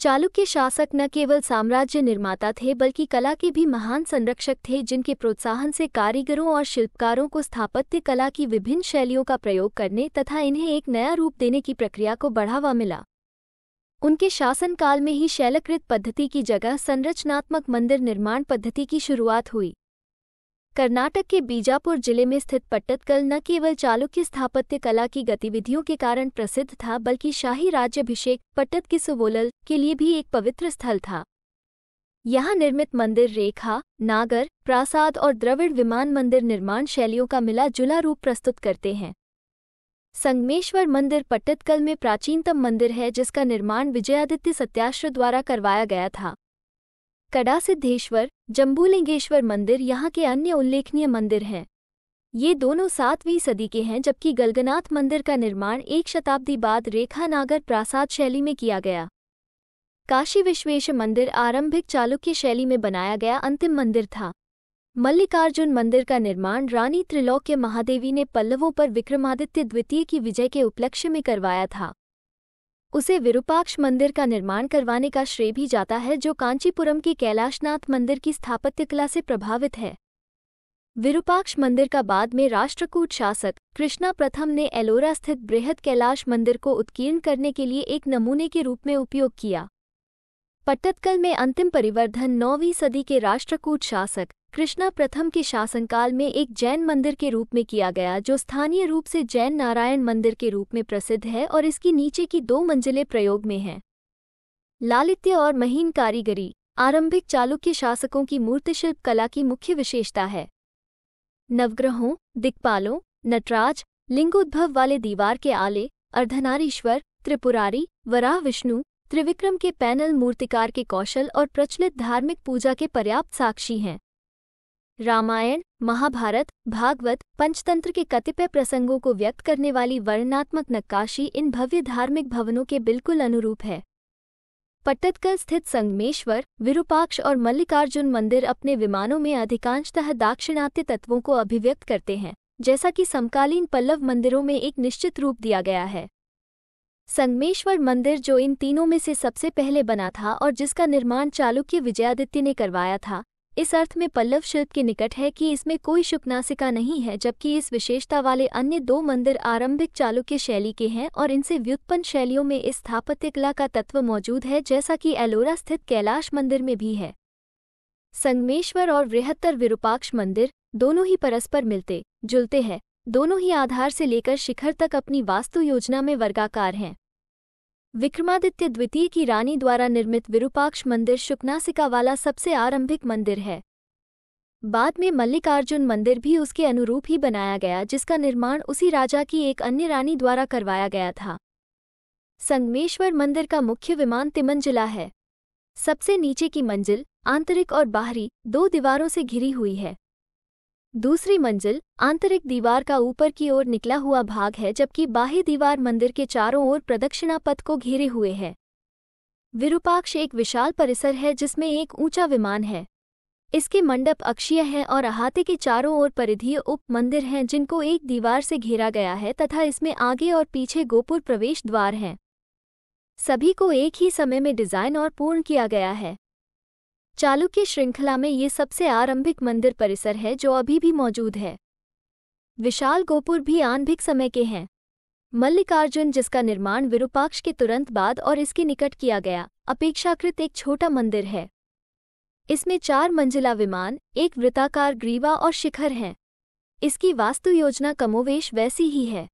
चालुक्य शासक न केवल साम्राज्य निर्माता थे बल्कि कला के भी महान संरक्षक थे जिनके प्रोत्साहन से कारीगरों और शिल्पकारों को स्थापत्य कला की विभिन्न शैलियों का प्रयोग करने तथा इन्हें एक नया रूप देने की प्रक्रिया को बढ़ावा मिला उनके शासनकाल में ही शैलकृत पद्धति की जगह संरचनात्मक मंदिर निर्माण पद्धति की शुरुआत हुई कर्नाटक के बीजापुर जिले में स्थित पट्टदकल न केवल चालुक्य स्थापत्य कला की गतिविधियों के कारण प्रसिद्ध था बल्कि शाही राज्यभिषेक पट्टद की सुवोलल के लिए भी एक पवित्र स्थल था यहाँ निर्मित मंदिर रेखा नागर प्रासाद और द्रविड़ विमान मंदिर निर्माण शैलियों का मिला जुला रूप प्रस्तुत करते हैं संगमेश्वर मंदिर पट्टदकल में प्राचीनतम मंदिर है जिसका निर्माण विजयादित्य सत्याश्र द्वारा करवाया गया था सिद्धेश्वर जम्बूलिंगेश्वर मंदिर यहाँ के अन्य उल्लेखनीय मंदिर हैं ये दोनों सातवीं सदी के हैं जबकि गलगनाथ मंदिर का निर्माण एक शताब्दी बाद रेखानागर प्रासाद शैली में किया गया काशी विश्वेश मंदिर आरंभिक चालुक्य शैली में बनाया गया अंतिम मंदिर था मल्लिकार्जुन मंदिर का निर्माण रानी त्रिलोक्य महादेवी ने पल्लवों पर विक्रमादित्य द्वितीय की विजय के उपलक्ष्य में करवाया था उसे विरूपाक्ष मंदिर का निर्माण करवाने का श्रेय भी जाता है जो कांचीपुरम की कैलाशनाथ मंदिर की स्थापत्यकला से प्रभावित है विरूपाक्ष मंदिर का बाद में राष्ट्रकूट शासक कृष्णा प्रथम ने एलोरा स्थित बृहद कैलाश मंदिर को उत्कीर्ण करने के लिए एक नमूने के रूप में उपयोग किया पट्टदकल में अंतिम परिवर्धन नौवीं सदी के राष्ट्रकूट शासक कृष्णा प्रथम के शासनकाल में एक जैन मंदिर के रूप में किया गया जो स्थानीय रूप से जैन नारायण मंदिर के रूप में प्रसिद्ध है और इसकी नीचे की दो मंजिलें प्रयोग में हैं लालित्य और महीन कारीगरी आरंभिक चालुक्य शासकों की मूर्तिशिल्प कला की मुख्य विशेषता है नवग्रहों दिक्पालों नटराज लिंगोद्भव वाले दीवार के आले अर्धनारीश्वर त्रिपुरारी वराह विष्णु त्रिविक्रम के पैनल मूर्तिकार के कौशल और प्रचलित धार्मिक पूजा के पर्याप्त साक्षी हैं रामायण महाभारत भागवत पंचतंत्र के कतिपय प्रसंगों को व्यक्त करने वाली वर्णनात्मक नक्काशी इन भव्य धार्मिक भवनों के बिल्कुल अनुरूप है पट्टदकल स्थित संगमेश्वर विरूपाक्ष और मल्लिकार्जुन मंदिर अपने विमानों में अधिकांशतः दाक्षिणात्य तत्वों को अभिव्यक्त करते हैं जैसा कि समकालीन पल्लव मंदिरों में एक निश्चित रूप दिया गया है संगमेश्वर मंदिर जो इन तीनों में से सबसे पहले बना था और जिसका निर्माण चालुक्य विजयादित्य ने करवाया था इस अर्थ में पल्लव शिल्प के निकट है कि इसमें कोई शुकनासिका नहीं है जबकि इस विशेषता वाले अन्य दो मंदिर आरंभिक चालुक्य शैली के हैं और इनसे व्युत्पन्न शैलियों में इस स्थापत्य कला का तत्व मौजूद है जैसा कि एलोरा स्थित कैलाश मंदिर में भी है संगमेश्वर और वृहत्तर विरूपाक्ष मंदिर दोनों ही परस्पर मिलते जुलते हैं दोनों ही आधार से लेकर शिखर तक अपनी वास्तु योजना में वर्गाकार हैं विक्रमादित्य द्वितीय की रानी द्वारा निर्मित विरूपाक्ष मंदिर शुकनासिका वाला सबसे आरंभिक मंदिर है बाद में मल्लिकार्जुन मंदिर भी उसके अनुरूप ही बनाया गया जिसका निर्माण उसी राजा की एक अन्य रानी द्वारा करवाया गया था संगमेश्वर मंदिर का मुख्य विमान तिमंजिला है सबसे नीचे की मंजिल आंतरिक और बाहरी दो दीवारों से घिरी हुई है दूसरी मंजिल आंतरिक दीवार का ऊपर की ओर निकला हुआ भाग है जबकि बाह्य दीवार मंदिर के चारों ओर प्रदक्षिणा पथ को घेरे हुए है विरूपाक्ष एक विशाल परिसर है जिसमें एक ऊंचा विमान है इसके मंडप अक्षीय हैं और अहाते के चारों ओर परिधीय उप मंदिर हैं जिनको एक दीवार से घेरा गया है तथा इसमें आगे और पीछे गोपुर प्रवेश द्वार हैं सभी को एक ही समय में डिजाइन और पूर्ण किया गया है चालुक्य श्रृंखला में ये सबसे आरंभिक मंदिर परिसर है जो अभी भी मौजूद है विशाल गोपुर भी आंभिक समय के हैं मल्लिकार्जुन जिसका निर्माण विरूपाक्ष के तुरंत बाद और इसके निकट किया गया अपेक्षाकृत एक छोटा मंदिर है इसमें चार मंजिला विमान एक वृताकार ग्रीवा और शिखर हैं इसकी वास्तु योजना कमोवेश वैसी ही है